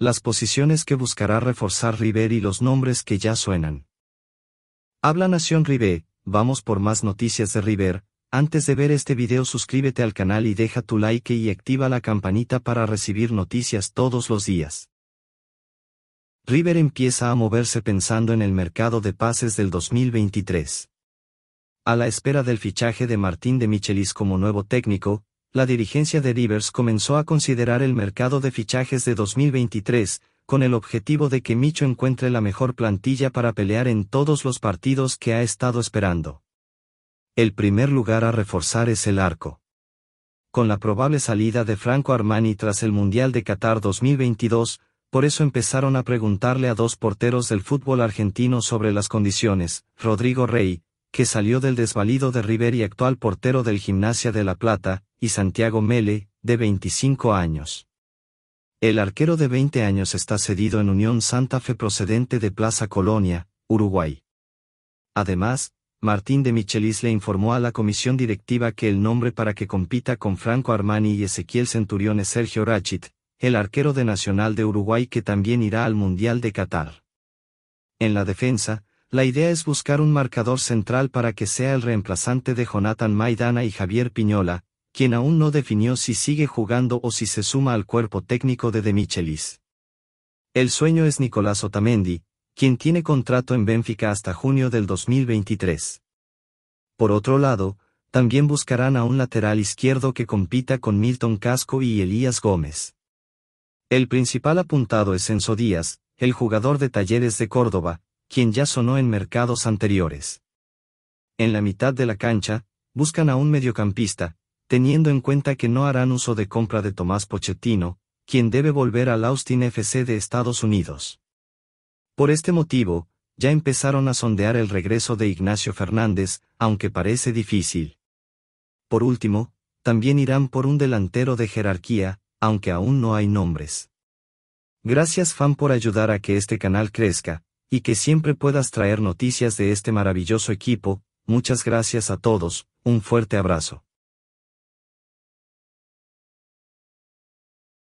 las posiciones que buscará reforzar River y los nombres que ya suenan. Habla Nación River, vamos por más noticias de River, antes de ver este video suscríbete al canal y deja tu like y activa la campanita para recibir noticias todos los días. River empieza a moverse pensando en el mercado de pases del 2023. A la espera del fichaje de Martín de Michelis como nuevo técnico, la dirigencia de Rivers comenzó a considerar el mercado de fichajes de 2023, con el objetivo de que Micho encuentre la mejor plantilla para pelear en todos los partidos que ha estado esperando. El primer lugar a reforzar es el arco. Con la probable salida de Franco Armani tras el Mundial de Qatar 2022, por eso empezaron a preguntarle a dos porteros del fútbol argentino sobre las condiciones, Rodrigo Rey, que salió del desvalido de River y actual portero del Gimnasia de La Plata, y Santiago Mele, de 25 años. El arquero de 20 años está cedido en Unión Santa Fe procedente de Plaza Colonia, Uruguay. Además, Martín de Michelis le informó a la comisión directiva que el nombre para que compita con Franco Armani y Ezequiel Centurión es Sergio Rachit, el arquero de Nacional de Uruguay que también irá al Mundial de Qatar. En la defensa, la idea es buscar un marcador central para que sea el reemplazante de Jonathan Maidana y Javier Piñola, quien aún no definió si sigue jugando o si se suma al cuerpo técnico de De Michelis. El sueño es Nicolás Otamendi, quien tiene contrato en Bénfica hasta junio del 2023. Por otro lado, también buscarán a un lateral izquierdo que compita con Milton Casco y Elías Gómez. El principal apuntado es Enzo Díaz, el jugador de Talleres de Córdoba, quien ya sonó en mercados anteriores. En la mitad de la cancha, buscan a un mediocampista, teniendo en cuenta que no harán uso de compra de Tomás Pochettino, quien debe volver al Austin FC de Estados Unidos. Por este motivo, ya empezaron a sondear el regreso de Ignacio Fernández, aunque parece difícil. Por último, también irán por un delantero de jerarquía, aunque aún no hay nombres. Gracias fan por ayudar a que este canal crezca, y que siempre puedas traer noticias de este maravilloso equipo, muchas gracias a todos, un fuerte abrazo.